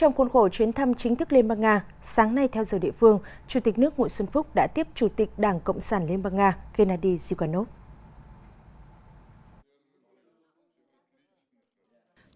Trong khuôn khổ chuyến thăm chính thức Liên bang Nga, sáng nay theo giờ địa phương, Chủ tịch nước Nguyễn Xuân Phúc đã tiếp Chủ tịch Đảng Cộng sản Liên bang Nga Gennady Zyuganov.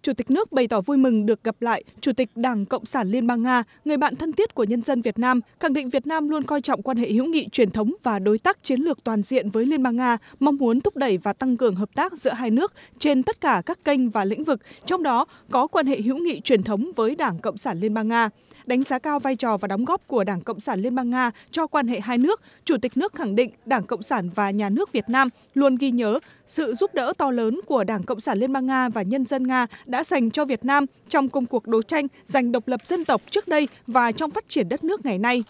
chủ tịch nước bày tỏ vui mừng được gặp lại chủ tịch đảng cộng sản liên bang nga người bạn thân thiết của nhân dân việt nam khẳng định việt nam luôn coi trọng quan hệ hữu nghị truyền thống và đối tác chiến lược toàn diện với liên bang nga mong muốn thúc đẩy và tăng cường hợp tác giữa hai nước trên tất cả các kênh và lĩnh vực trong đó có quan hệ hữu nghị truyền thống với đảng cộng sản liên bang nga đánh giá cao vai trò và đóng góp của Đảng Cộng sản Liên bang Nga cho quan hệ hai nước, Chủ tịch nước khẳng định Đảng Cộng sản và Nhà nước Việt Nam luôn ghi nhớ sự giúp đỡ to lớn của Đảng Cộng sản Liên bang Nga và nhân dân Nga đã dành cho Việt Nam trong công cuộc đấu tranh giành độc lập dân tộc trước đây và trong phát triển đất nước ngày nay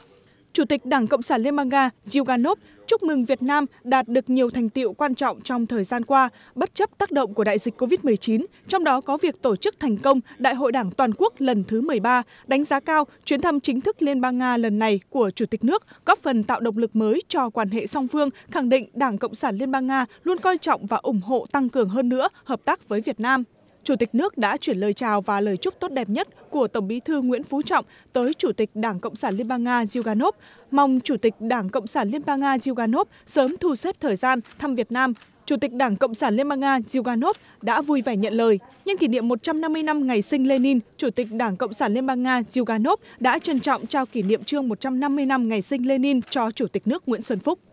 chủ tịch đảng cộng sản liên bang nga zyuganov chúc mừng việt nam đạt được nhiều thành tiệu quan trọng trong thời gian qua bất chấp tác động của đại dịch covid một mươi chín trong đó có việc tổ chức thành công đại hội đảng toàn quốc lần thứ một mươi ba đánh giá cao chuyến thăm chính thức liên bang nga lần này của chủ tịch nước góp phần tạo động lực mới cho quan hệ song phương khẳng định đảng cộng sản liên bang nga luôn coi trọng và ủng hộ tăng cường hơn nữa hợp tác với việt nam chủ tịch nước đã chuyển lời chào và lời chúc tốt đẹp nhất của Tổng bí thư Nguyễn Phú Trọng tới Chủ tịch Đảng Cộng sản Liên bang Nga Zyuganov, mong Chủ tịch Đảng Cộng sản Liên bang Nga Zyuganov sớm thu xếp thời gian thăm Việt Nam. Chủ tịch Đảng Cộng sản Liên bang Nga Zyuganov đã vui vẻ nhận lời. Nhân kỷ niệm 150 năm ngày sinh Lenin, Chủ tịch Đảng Cộng sản Liên bang Nga Zyuganov đã trân trọng trao kỷ niệm trương 150 năm ngày sinh Lenin cho Chủ tịch nước Nguyễn Xuân Phúc.